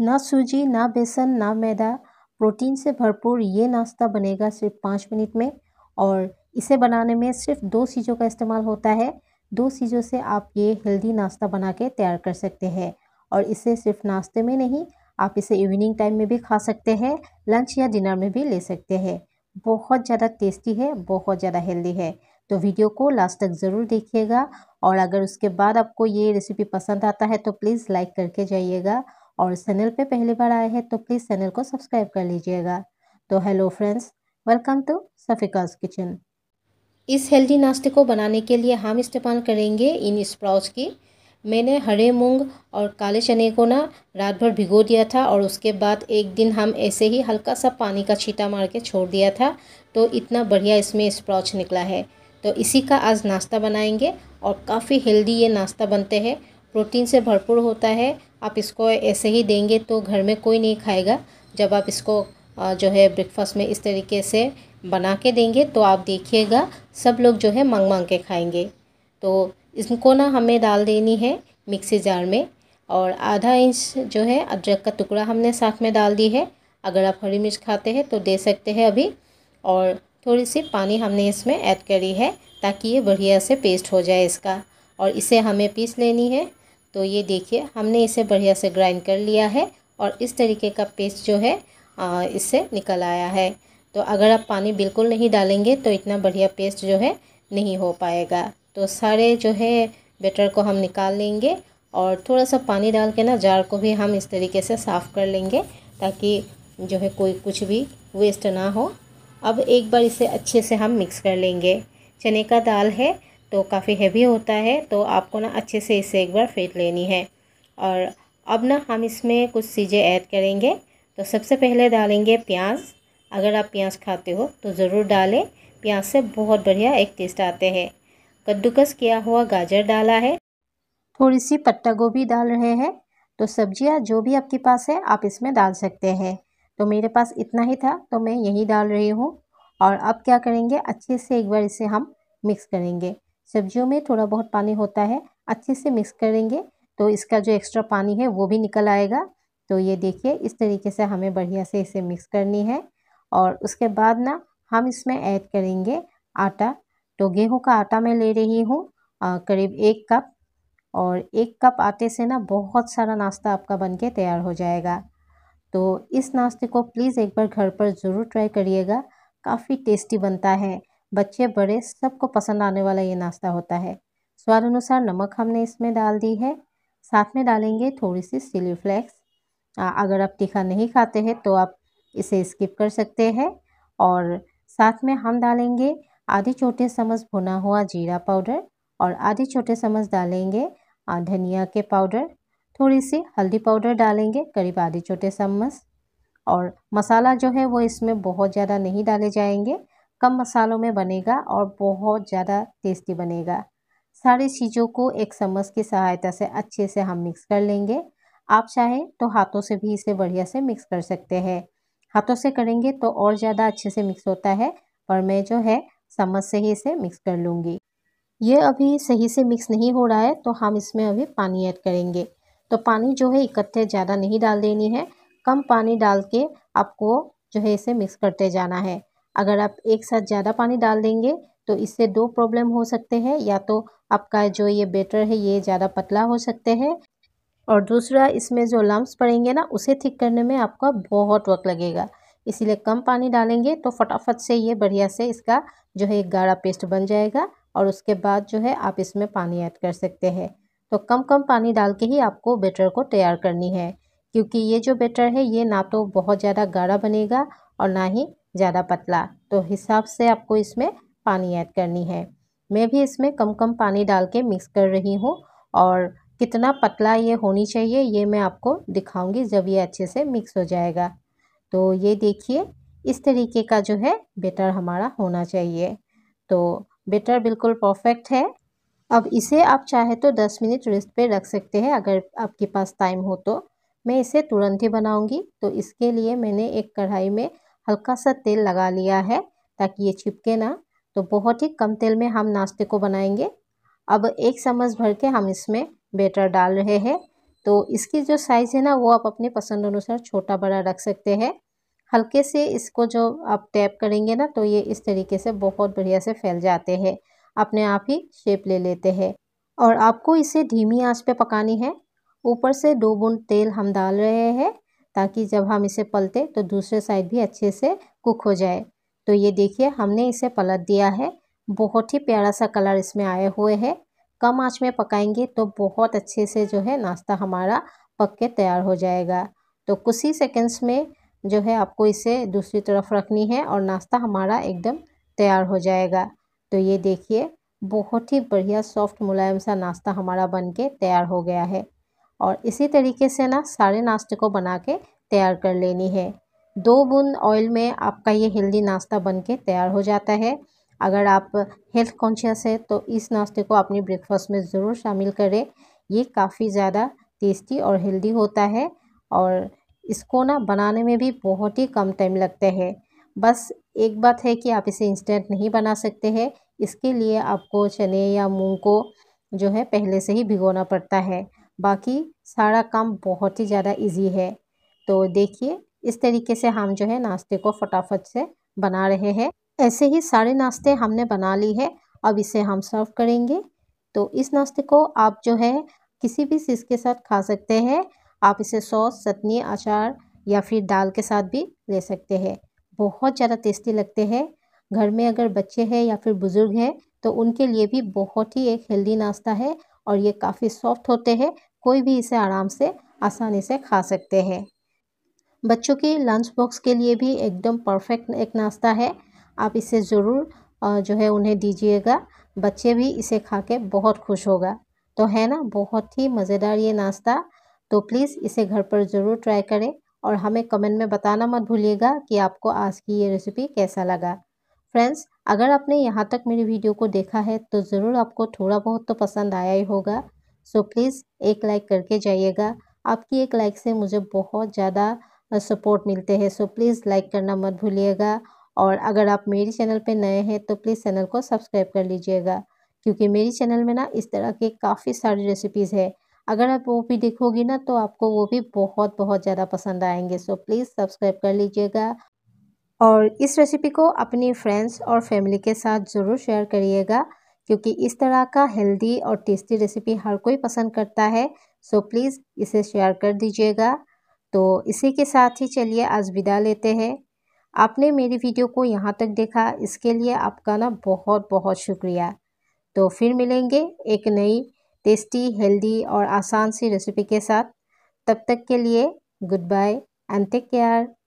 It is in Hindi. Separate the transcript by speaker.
Speaker 1: ना सूजी ना बेसन ना मैदा प्रोटीन से भरपूर ये नाश्ता बनेगा सिर्फ पाँच मिनट में और इसे बनाने में सिर्फ दो चीज़ों का इस्तेमाल होता है दो चीज़ों से आप ये हेल्दी नाश्ता बना के तैयार कर सकते हैं और इसे सिर्फ नाश्ते में नहीं आप इसे इवनिंग टाइम में भी खा सकते हैं लंच या डिनर में भी ले सकते हैं बहुत ज़्यादा टेस्टी है बहुत ज़्यादा हेल्दी है तो वीडियो को लास्ट तक ज़रूर देखिएगा और अगर उसके बाद आपको ये रेसिपी पसंद आता है तो प्लीज़ लाइक करके जाइएगा और चैनल पे पहली बार आए हैं तो प्लीज़ चैनल को सब्सक्राइब कर लीजिएगा तो hello friends welcome to Safika's kitchen इस हेल्दी नाश्ते को बनाने के लिए हम इस्तेमाल करेंगे इन स्प्राउट्स की मैंने हरे मूंग और काले चने को ना रात भर भिगो दिया था और उसके बाद एक दिन हम ऐसे ही हल्का सा पानी का छीटा मार के छोड़ दिया था तो इतना बढ़िया इसमें स्प्राउच निकला है तो इसी का आज नाश्ता बनाएंगे और काफ़ी हेल्दी ये नाश्ता बनते हैं प्रोटीन से भरपूर होता है आप इसको ऐसे ही देंगे तो घर में कोई नहीं खाएगा जब आप इसको जो है ब्रेकफास्ट में इस तरीके से बना के देंगे तो आप देखिएगा सब लोग जो है मांग मांग के खाएंगे तो इनको ना हमें डाल देनी है मिक्सी जार में और आधा इंच जो है अदरक का टुकड़ा हमने साथ में डाल दी है अगर आप हरी मिर्च खाते हैं तो दे सकते हैं अभी और थोड़ी सी पानी हमने इसमें ऐड करी है ताकि ये बढ़िया से पेस्ट हो जाए इसका और इसे हमें पीस लेनी है तो ये देखिए हमने इसे बढ़िया से ग्राइंड कर लिया है और इस तरीके का पेस्ट जो है इससे निकल आया है तो अगर आप पानी बिल्कुल नहीं डालेंगे तो इतना बढ़िया पेस्ट जो है नहीं हो पाएगा तो सारे जो है बेटर को हम निकाल लेंगे और थोड़ा सा पानी डाल के ना जार को भी हम इस तरीके से साफ़ कर लेंगे ताकि जो है कोई कुछ भी वेस्ट ना हो अब एक बार इसे अच्छे से हम मिक्स कर लेंगे चने का दाल है तो काफ़ी हैवी होता है तो आपको ना अच्छे से इसे एक बार फेंट लेनी है और अब ना हम इसमें कुछ चीज़ें ऐड करेंगे तो सबसे पहले डालेंगे प्याज अगर आप प्याज खाते हो तो ज़रूर डालें प्याज से बहुत बढ़िया एक टेस्ट आते हैं कद्दूकस किया हुआ गाजर डाला है थोड़ी सी पत्ता गोभी डाल रहे हैं तो सब्जियां जो भी आपके पास है आप इसमें डाल सकते हैं तो मेरे पास इतना ही था तो मैं यही डाल रही हूँ और अब क्या करेंगे अच्छे से एक बार इसे हम मिक्स करेंगे सब्जियों में थोड़ा बहुत पानी होता है अच्छे से मिक्स करेंगे तो इसका जो एक्स्ट्रा पानी है वो भी निकल आएगा तो ये देखिए इस तरीके से हमें बढ़िया से इसे मिक्स करनी है और उसके बाद ना हम इसमें ऐड करेंगे आटा तो गेहूं का आटा मैं ले रही हूँ करीब एक कप और एक कप आटे से ना बहुत सारा नाश्ता आपका बन के तैयार हो जाएगा तो इस नाश्ते को प्लीज़ एक बार घर पर ज़रूर ट्राई करिएगा काफ़ी टेस्टी बनता है बच्चे बड़े सबको पसंद आने वाला ये नाश्ता होता है स्वाद अनुसार नमक हमने इसमें डाल दी है साथ में डालेंगे थोड़ी सी चिली फ्लेक्स अगर आप तीखा नहीं खाते हैं तो आप इसे स्किप कर सकते हैं और साथ में हम डालेंगे आधी छोटे चम्मच भुना हुआ जीरा पाउडर और आधी छोटे चम्मच डालेंगे धनिया के पाउडर थोड़ी सी हल्दी पाउडर डालेंगे करीब आधी छोटे चम्मच और मसाला जो है वो इसमें बहुत ज़्यादा नहीं डाले जाएंगे कम मसालों में बनेगा और बहुत ज़्यादा टेस्टी बनेगा सारी चीज़ों को एक चम्मच की सहायता से अच्छे से हम मिक्स कर लेंगे आप चाहें तो हाथों से भी इसे बढ़िया से मिक्स कर सकते हैं हाथों से करेंगे तो और ज़्यादा अच्छे से मिक्स होता है पर मैं जो है चम्मच से ही इसे मिक्स कर लूँगी ये अभी सही से मिक्स नहीं हो रहा है तो हम इसमें अभी पानी ऐड करेंगे तो पानी जो है इकट्ठे ज़्यादा नहीं डाल देनी है कम पानी डाल के आपको जो है इसे मिक्स करते जाना है अगर आप एक साथ ज़्यादा पानी डाल देंगे तो इससे दो प्रॉब्लम हो सकते हैं या तो आपका जो ये बेटर है ये ज़्यादा पतला हो सकते हैं और दूसरा इसमें जो लम्ब पड़ेंगे ना उसे ठीक करने में आपका बहुत वक्त लगेगा इसीलिए कम पानी डालेंगे तो फटाफट से ये बढ़िया से इसका जो है गाढ़ा पेस्ट बन जाएगा और उसके बाद जो है आप इसमें पानी ऐड कर सकते हैं तो कम कम पानी डाल के ही आपको बेटर को तैयार करनी है क्योंकि ये जो बेटर है ये ना तो बहुत ज़्यादा गाढ़ा बनेगा और ना ही ज़्यादा पतला तो हिसाब से आपको इसमें पानी ऐड करनी है मैं भी इसमें कम कम पानी डाल के मिक्स कर रही हूँ और कितना पतला ये होनी चाहिए ये मैं आपको दिखाऊंगी जब ये अच्छे से मिक्स हो जाएगा तो ये देखिए इस तरीके का जो है बेटर हमारा होना चाहिए तो बेटर बिल्कुल परफेक्ट है अब इसे आप चाहे तो 10 मिनट रेस्ट पे रख सकते हैं अगर आपके पास टाइम हो तो मैं इसे तुरंत ही बनाऊंगी तो इसके लिए मैंने एक कढ़ाई में हल्का सा तेल लगा लिया है ताकि ये चिपके ना तो बहुत ही कम तेल में हम नाश्ते को बनाएंगे अब एक चम्मच भर के हम इसमें बेटर डाल रहे हैं तो इसकी जो साइज़ है ना वो आप अपने पसंद अनुसार छोटा बड़ा रख सकते हैं हल्के से इसको जो आप टैप करेंगे ना तो ये इस तरीके से बहुत बढ़िया से फैल जाते हैं अपने आप ही शेप ले लेते हैं और आपको इसे धीमी आंच पे पकानी है ऊपर से दो बूंद तेल हम डाल रहे हैं ताकि जब हम इसे पलते तो दूसरे साइड भी अच्छे से कुक हो जाए तो ये देखिए हमने इसे पलट दिया है बहुत ही प्यारा सा कलर इसमें आए हुए है कम आँच में पकाएंगे तो बहुत अच्छे से जो है नाश्ता हमारा पक के तैयार हो जाएगा तो कुछ ही सेकेंड्स में जो है आपको इसे दूसरी तरफ रखनी है और नाश्ता हमारा एकदम तैयार हो जाएगा तो ये देखिए बहुत ही बढ़िया सॉफ्ट मुलायम सा नाश्ता हमारा बन के तैयार हो गया है और इसी तरीके से ना सारे नाश्ते को बना के तैयार कर लेनी है दो बूंद ऑयल में आपका ये हेल्दी नाश्ता बन के तैयार हो जाता है अगर आप हेल्थ कॉन्शियस है तो इस नाश्ते को अपनी ब्रेकफास्ट में ज़रूर शामिल करें ये काफ़ी ज़्यादा टेस्टी और हेल्दी होता है और इसको ना बनाने में भी बहुत ही कम टाइम लगता है बस एक बात है कि आप इसे इंस्टेंट नहीं बना सकते हैं इसके लिए आपको चने या मूंग को जो है पहले से ही भिगोना पड़ता है बाकी सारा काम बहुत ही ज़्यादा इजी है तो देखिए इस तरीके से हम जो है नाश्ते को फटाफट से बना रहे हैं ऐसे ही सारे नाश्ते हमने बना ली है अब इसे हम सर्व करेंगे तो इस नाश्ते को आप जो है किसी भी चीज़ के साथ खा सकते हैं आप इसे सॉस चटनी अचार या फिर दाल के साथ भी ले सकते हैं बहुत ज़्यादा टेस्टी लगते हैं घर में अगर बच्चे हैं या फिर बुज़ुर्ग हैं तो उनके लिए भी बहुत ही एक हेल्दी नाश्ता है और ये काफ़ी सॉफ्ट होते हैं कोई भी इसे आराम से आसानी से खा सकते हैं बच्चों की लंच बॉक्स के लिए भी एकदम परफेक्ट एक नाश्ता है आप इसे ज़रूर जो है उन्हें दीजिएगा बच्चे भी इसे खा के बहुत खुश होगा तो है ना बहुत ही मज़ेदार ये नाश्ता तो प्लीज़ इसे घर पर ज़रूर ट्राई करें और हमें कमेंट में बताना मत भूलिएगा कि आपको आज की ये रेसिपी कैसा लगा फ्रेंड्स अगर आपने यहाँ तक मेरी वीडियो को देखा है तो ज़रूर आपको थोड़ा बहुत तो पसंद आया ही होगा सो प्लीज़ एक लाइक करके जाइएगा आपकी एक लाइक से मुझे बहुत ज़्यादा सपोर्ट मिलते हैं सो प्लीज़ लाइक करना मत भूलिएगा और अगर आप मेरे चैनल पे नए हैं तो प्लीज़ चैनल को सब्सक्राइब कर लीजिएगा क्योंकि मेरे चैनल में ना इस तरह के काफ़ी सारी रेसिपीज़ है अगर आप वो भी देखोगी ना तो आपको वो भी बहुत बहुत ज़्यादा पसंद आएंगे सो प्लीज़ सब्सक्राइब कर लीजिएगा और इस रेसिपी को अपनी फ्रेंड्स और फैमिली के साथ ज़रूर शेयर करिएगा क्योंकि इस तरह का हेल्दी और टेस्टी रेसिपी हर कोई पसंद करता है सो प्लीज़ इसे शेयर कर दीजिएगा तो इसी के साथ ही चलिए आज विदा लेते हैं आपने मेरी वीडियो को यहाँ तक देखा इसके लिए आपका ना बहुत बहुत शुक्रिया तो फिर मिलेंगे एक नई टेस्टी हेल्दी और आसान सी रेसिपी के साथ तब तक के लिए good bye and take care